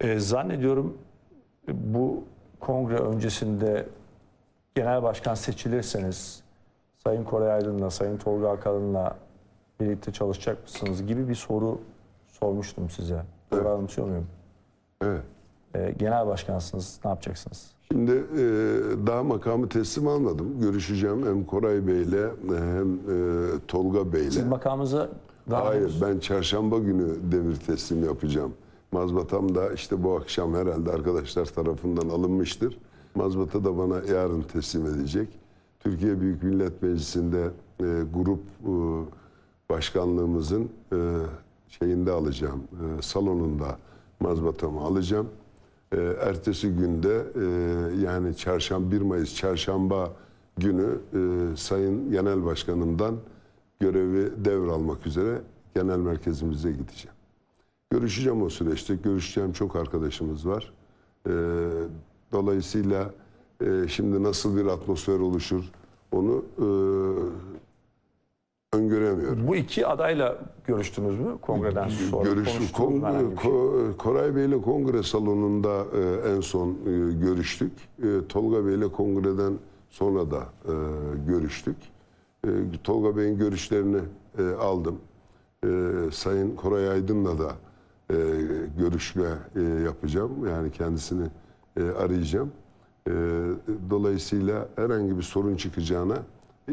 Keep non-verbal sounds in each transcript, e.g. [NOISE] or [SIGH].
E, zannediyorum bu kongre öncesinde genel başkan seçilirseniz Sayın Koray Aydın'la, Sayın Tolga Akalın'la birlikte çalışacak mısınız gibi bir soru sormuştum size. Evet. Doğru anlatıyor muyum? Evet. E, genel başkansınız, ne yapacaksınız? Şimdi e, daha makamı teslim almadım. Görüşeceğim hem Koray Bey'le e, hem e, Tolga Bey'le. Siz makamınıza daha Hayır, ben çarşamba günü devir teslim yapacağım. Mazbatam da işte bu akşam herhalde arkadaşlar tarafından alınmıştır. Mazbata da bana yarın teslim edecek. Türkiye Büyük Millet Meclisi'nde e, grup e, başkanlığımızın e, şeyinde alacağım, e, salonunda mazbatamı alacağım. E, ertesi günde e, yani çarşamba 1 Mayıs çarşamba günü e, Sayın Genel Başkanım'dan görevi devralmak üzere genel merkezimize gideceğim. Görüşeceğim o süreçte. Görüşeceğim çok arkadaşımız var. E, dolayısıyla e, şimdi nasıl bir atmosfer oluşur onu e, öngöremiyorum. Bu iki adayla görüştünüz mü kongreden sonra? Görüştük. Kongre, ko, Koray Bey ile kongre salonunda e, en son e, görüştük. E, Tolga Bey ile kongreden sonra da e, görüştük. E, Tolga Bey'in görüşlerini e, aldım. E, Sayın Koray Aydın'la da e, görüşme e, yapacağım. Yani kendisini e, arayacağım. E, dolayısıyla herhangi bir sorun çıkacağına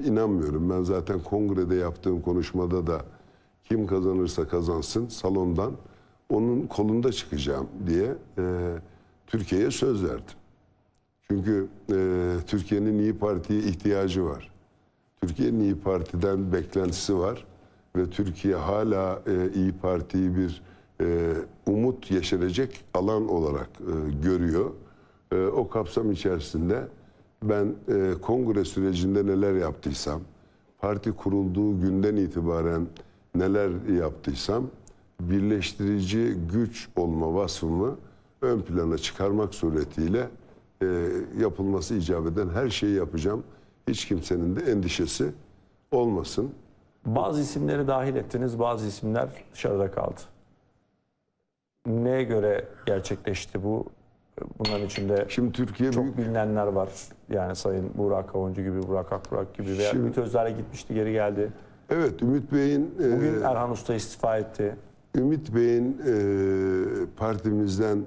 inanmıyorum. Ben zaten kongrede yaptığım konuşmada da kim kazanırsa kazansın salondan onun kolunda çıkacağım diye e, Türkiye'ye söz verdim. Çünkü e, Türkiye'nin İyi Parti'ye ihtiyacı var. Türkiye'nin İyi Parti'den beklentisi var ve Türkiye hala e, İyi Parti'yi bir e, umut yeşerecek alan olarak e, görüyor. E, o kapsam içerisinde ben e, kongre sürecinde neler yaptıysam, parti kurulduğu günden itibaren neler yaptıysam birleştirici güç olma vasfımı ön plana çıkarmak suretiyle e, yapılması icap eden her şeyi yapacağım. Hiç kimsenin de endişesi olmasın. Bazı isimleri dahil ettiniz, bazı isimler dışarıda kaldı neye göre gerçekleşti bu? Bunların içinde Şimdi Türkiye çok büyük... bilinenler var. Yani Sayın Burak Avuncu gibi, Burak Akburak gibi veya Şimdi... Ümit Özdağ'a gitmişti, geri geldi. Evet, Ümit Bey'in... E, Bugün e... Erhan Usta istifa etti. Ümit Bey'in e, partimizden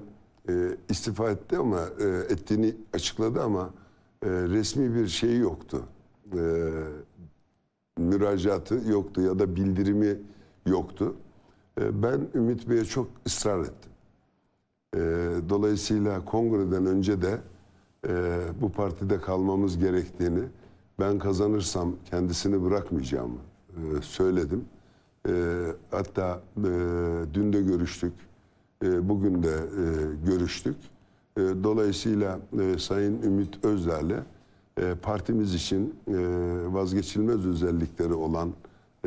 e, istifa etti ama e, ettiğini açıkladı ama e, resmi bir şey yoktu. E, müracaatı yoktu ya da bildirimi yoktu. Ee, ben Ümit Bey'e çok ısrar ettim. Ee, dolayısıyla kongreden önce de e, bu partide kalmamız gerektiğini, ben kazanırsam kendisini bırakmayacağımı e, söyledim. Ee, hatta e, dün de görüştük, bugün de görüştük. Dolayısıyla Sayın Ümit Özler'le partimiz için vazgeçilmez özellikleri olan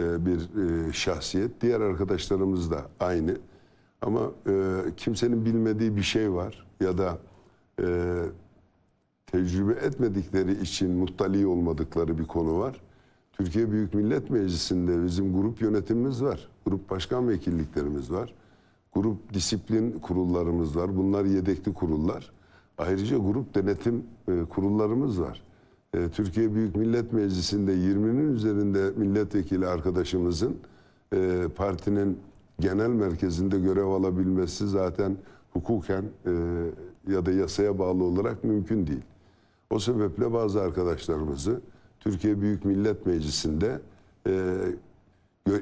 e, bir e, şahsiyet. Diğer arkadaşlarımız da aynı. Ama e, kimsenin bilmediği bir şey var ya da tecrübe etmedikleri için muttali olmadıkları bir konu var. Türkiye Büyük Millet Meclisi'nde bizim grup yönetimimiz var. Grup başkan vekilliklerimiz var. Grup disiplin kurullarımız var. Bunlar yedekli kurullar. Ayrıca grup denetim kurullarımız var. E, Türkiye Büyük Millet Meclisi'nde 20'nin üzerinde milletvekili arkadaşımızın e, partinin genel merkezinde görev alabilmesi zaten hukuken e, ya da yasaya bağlı olarak mümkün değil. O sebeple bazı arkadaşlarımızı Türkiye Büyük Millet Meclisi'nde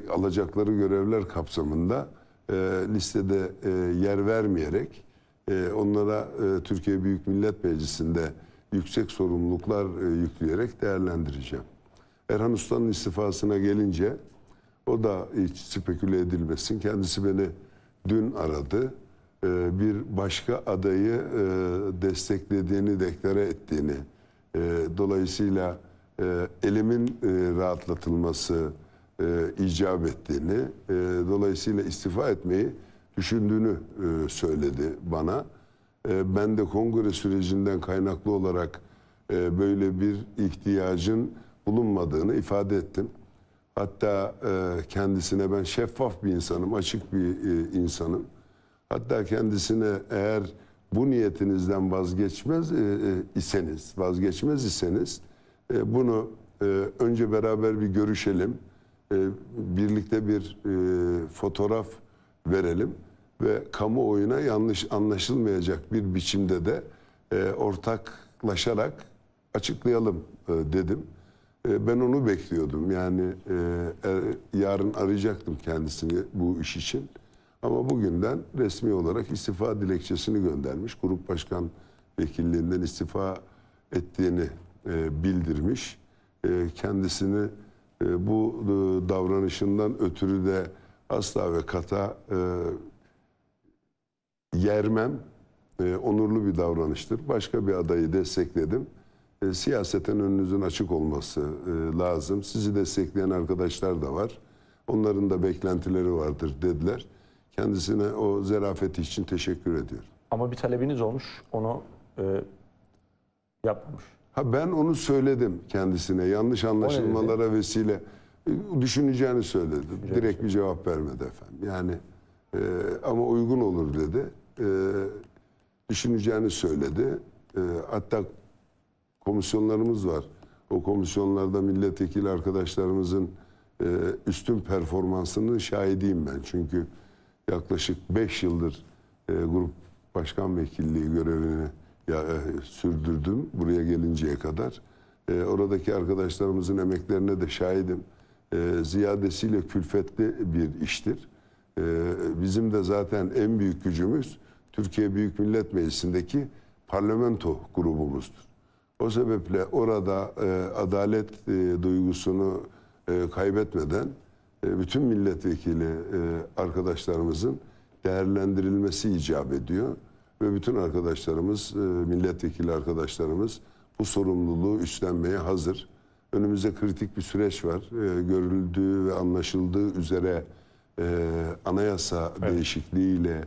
alacakları görevler kapsamında listede yer vermeyerek onlara Türkiye Büyük Millet Meclisi'nde yüksek sorumluluklar e, yükleyerek değerlendireceğim. Erhan Usta'nın istifasına gelince o da hiç speküle edilmesin. Kendisi beni dün aradı. E, bir başka adayı e, desteklediğini, deklare ettiğini. E, dolayısıyla e, elimin e, rahatlatılması e, icap ettiğini, e, dolayısıyla istifa etmeyi düşündüğünü e, söyledi bana. Ee, ben de kongre sürecinden kaynaklı olarak e, böyle bir ihtiyacın bulunmadığını ifade ettim. Hatta e, kendisine ben şeffaf bir insanım, açık bir e, insanım. Hatta kendisine eğer bu niyetinizden vazgeçmez iseniz, vazgeçmez iseniz bunu önce beraber bir görüşelim, birlikte bir fotoğraf verelim ve kamuoyuna yanlış anlaşılmayacak bir biçimde de e, ortaklaşarak açıklayalım e, dedim. E, ben onu bekliyordum. Yani e, er, yarın arayacaktım kendisini bu iş için. Ama bugünden resmi olarak istifa dilekçesini göndermiş. Grup başkan vekilliğinden istifa ettiğini e, bildirmiş. E, kendisini e, bu e, davranışından ötürü de asla ve kata e, yermem e, onurlu bir davranıştır. Başka bir adayı destekledim. E, siyaseten önünüzün açık olması e, lazım. Sizi destekleyen arkadaşlar da var. Onların da beklentileri vardır dediler. Kendisine o zerafeti için teşekkür ediyorum. Ama bir talebiniz olmuş, onu e, yapmamış. Ha ben onu söyledim kendisine. Yanlış anlaşılmalara vesile e, düşüneceğini söyledi. Direkt bir cevap vermedi efendim. Yani e, ama uygun olur dedi e, düşüneceğini söyledi. E, hatta komisyonlarımız var. O komisyonlarda milletvekili arkadaşlarımızın e, üstün performansının şahidiyim ben. Çünkü yaklaşık 5 yıldır e, grup başkan vekilliği görevini ya, e, sürdürdüm buraya gelinceye kadar. E, oradaki arkadaşlarımızın emeklerine de şahidim. E, ziyadesiyle külfetli bir iştir. E, bizim de zaten en büyük gücümüz Türkiye Büyük Millet Meclisi'ndeki parlamento grubumuzdur. O sebeple orada e, adalet e, duygusunu e, kaybetmeden e, bütün milletvekili e, arkadaşlarımızın değerlendirilmesi icap ediyor. Ve bütün arkadaşlarımız, e, milletvekili arkadaşlarımız bu sorumluluğu üstlenmeye hazır. Önümüzde kritik bir süreç var. E, görüldüğü ve anlaşıldığı üzere e, anayasa evet. değişikliğiyle ile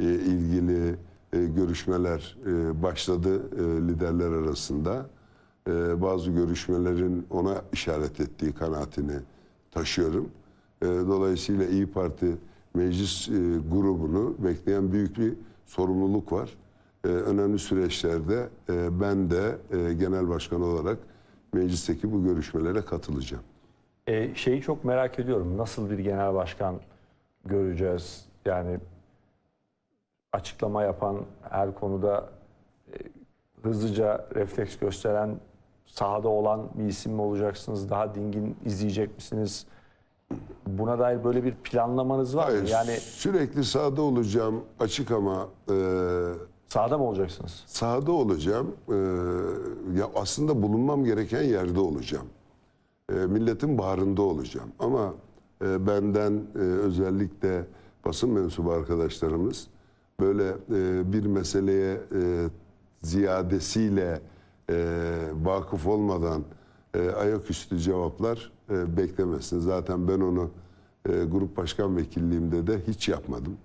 e, ilgili e, görüşmeler e, başladı liderler arasında. Bazı görüşmelerin ona işaret ettiği kanaatini taşıyorum. Dolayısıyla İyi Parti meclis grubunu bekleyen büyük bir sorumluluk var. Önemli süreçlerde ben de genel başkan olarak meclisteki bu görüşmelere katılacağım. E, şeyi çok merak ediyorum. Nasıl bir genel başkan göreceğiz? Yani açıklama yapan, her konuda e, hızlıca refleks gösteren, sahada olan bir isim mi olacaksınız? Daha dingin izleyecek misiniz? Buna dair böyle bir planlamanız var Hayır, mı? Yani sürekli sahada olacağım açık ama e, sahada mı olacaksınız? sahada olacağım. E, ya aslında bulunmam gereken yerde olacağım. E, milletin bağrında olacağım. Ama e, benden e, özellikle basın mensubu arkadaşlarımız böyle e, bir meseleye e, ziyadesiyle e, vakıf olmadan e, ayaküstü cevaplar e, beklemesin. Zaten ben onu e, grup başkan vekilliğimde de hiç yapmadım.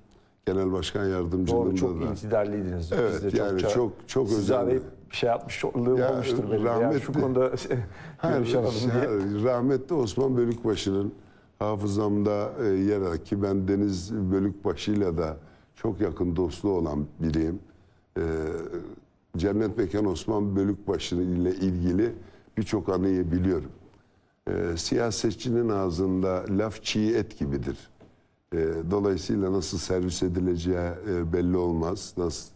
Genel başkan yardımcılığımda Doğru, çok da. Çok iktidarlıydınız. Evet Biz de yani çok çok, çok özel. şey yapmış ya, olmuştur benim. Rahmetli, yani şu konuda [LAUGHS] şey- görüşemedim şey- diye. Rahmetli Osman Bölükbaşı'nın hafızamda e, yer ki ben Deniz Bölükbaşı'yla da çok yakın dostu olan biriyim. E, Cennet Mekan Osman Bölükbaşı ile ilgili birçok anıyı biliyorum. E, siyasetçinin ağzında laf çiğ et gibidir. E, dolayısıyla nasıl servis edileceği e, belli olmaz. Nasıl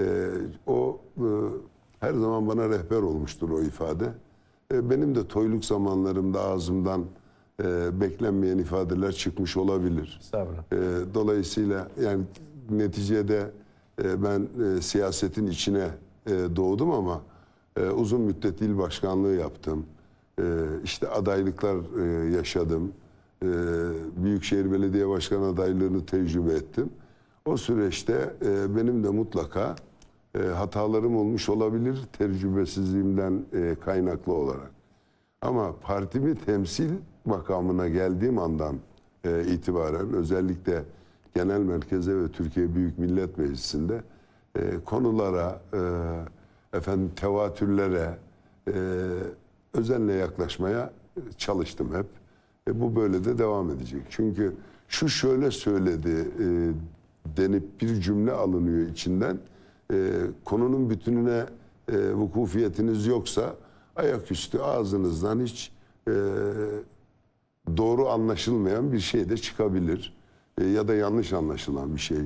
e, o e, her zaman bana rehber olmuştur o ifade. E, benim de toyluk zamanlarımda ağzımdan e, beklenmeyen ifadeler çıkmış olabilir. E, dolayısıyla yani neticede e, ben e, siyasetin içine e, doğdum ama e, uzun müddet il başkanlığı yaptım. E, işte adaylıklar e, yaşadım. E, Büyükşehir Belediye Başkanı adaylığını tecrübe ettim. O süreçte e, benim de mutlaka e, hatalarım olmuş olabilir tecrübesizliğimden e, kaynaklı olarak. Ama partimi temsil makamına geldiğim andan e, itibaren özellikle genel merkeze ve Türkiye Büyük Millet Meclisi'nde e, konulara, e, efendim tevatürlere e, özenle yaklaşmaya çalıştım hep. E, bu böyle de devam edecek. Çünkü şu şöyle söyledi e, denip bir cümle alınıyor içinden. E, konunun bütününe e, vukufiyetiniz yoksa ayaküstü ağzınızdan hiç e, doğru anlaşılmayan bir şey de çıkabilir. E, ya da yanlış anlaşılan bir şey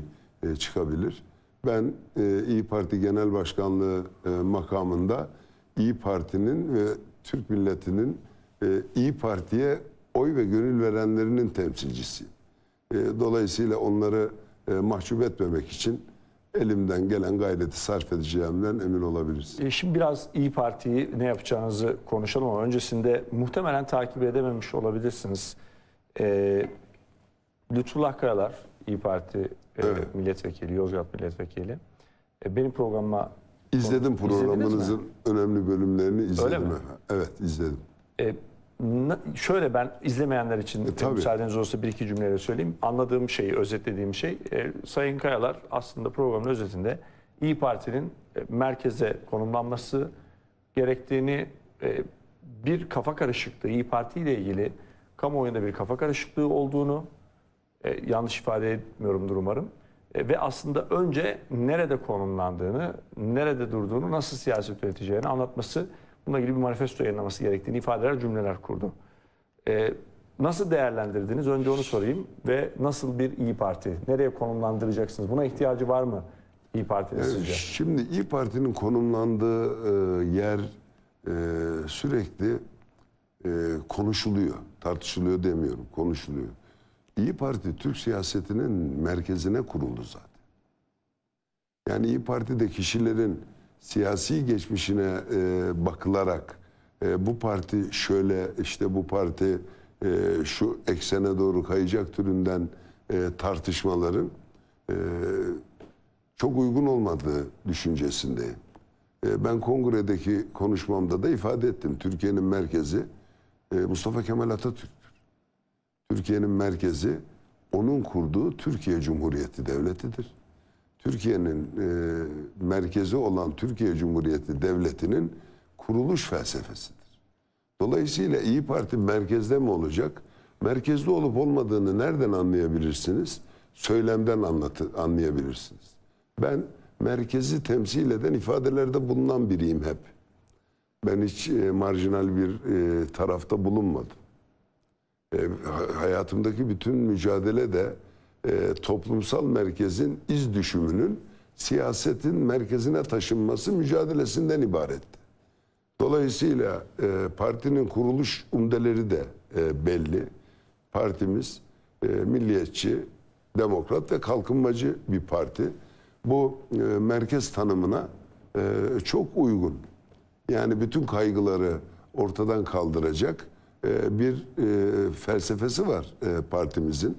e, çıkabilir. Ben e, İyi Parti Genel Başkanlığı makamında İyi Parti'nin ve Türk milletinin İyi Parti'ye oy ve gönül verenlerinin temsilcisi. dolayısıyla onları mahcup etmemek için elimden gelen gayreti sarf edeceğimden emin olabiliriz. şimdi biraz İyi Parti'yi ne yapacağınızı konuşalım ama öncesinde muhtemelen takip edememiş olabilirsiniz. Lütfullah Karalar, İyi Parti e, evet. milletvekili, Yozgat milletvekili. E, benim programıma... izledim programınızın önemli bölümlerini izledim. Öyle mi? Evet, izledim. E, şöyle ben izlemeyenler için e, müsaadeniz olursa bir iki cümleyle söyleyeyim. Anladığım şeyi, özetlediğim şey e, Sayın Kayalar aslında programın özetinde İyi Parti'nin e, merkeze konumlanması gerektiğini e, bir kafa karışıklığı, İyi Parti ile ilgili kamuoyunda bir kafa karışıklığı olduğunu e, yanlış ifade etmiyorumdur umarım. E, ve aslında önce nerede konumlandığını, nerede durduğunu, nasıl siyaset üreteceğini anlatması, bununla ilgili bir manifesto yayınlaması gerektiğini ifadeler, cümleler kurdu. E, nasıl değerlendirdiniz? Önce onu sorayım. Ve nasıl bir İyi Parti? Nereye konumlandıracaksınız? Buna ihtiyacı var mı İyi Parti'nin e, sizce? Şimdi İyi Parti'nin konumlandığı e, yer e, sürekli e, konuşuluyor. Tartışılıyor demiyorum, konuşuluyor. İyi Parti Türk siyasetinin merkezine kuruldu zaten. Yani İyi Parti'de kişilerin siyasi geçmişine e, bakılarak e, bu parti şöyle işte bu parti e, şu eksene doğru kayacak türünden e, tartışmaların e, çok uygun olmadığı düşüncesindeyim. E, ben kongredeki konuşmamda da ifade ettim. Türkiye'nin merkezi e, Mustafa Kemal Atatürk. Türkiye'nin merkezi onun kurduğu Türkiye Cumhuriyeti Devleti'dir. Türkiye'nin e, merkezi olan Türkiye Cumhuriyeti Devleti'nin kuruluş felsefesidir. Dolayısıyla İyi Parti merkezde mi olacak? Merkezde olup olmadığını nereden anlayabilirsiniz? Söylemden anlatı, anlayabilirsiniz. Ben merkezi temsil eden ifadelerde bulunan biriyim hep. Ben hiç e, marjinal bir e, tarafta bulunmadım. E, hayatımdaki bütün mücadele de e, toplumsal merkezin iz düşümünün siyasetin merkezine taşınması mücadelesinden ibaretti. Dolayısıyla e, partinin kuruluş umdeleri de e, belli. Partimiz e, milliyetçi, demokrat ve kalkınmacı bir parti. Bu e, merkez tanımına e, çok uygun. Yani bütün kaygıları ortadan kaldıracak e, bir e, felsefesi var e, partimizin.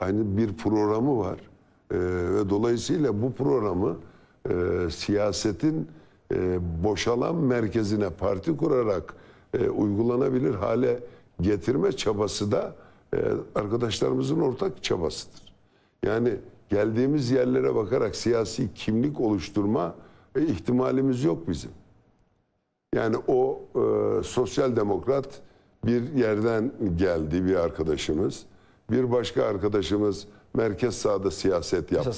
Aynı bir programı var. ve dolayısıyla bu programı siyasetin boşalan merkezine parti kurarak uygulanabilir hale getirme çabası da arkadaşlarımızın ortak çabasıdır. Yani geldiğimiz yerlere bakarak siyasi kimlik oluşturma ihtimalimiz yok bizim. Yani o e, sosyal demokrat bir yerden geldi bir arkadaşımız. Bir başka arkadaşımız merkez sağda siyaset yaptı.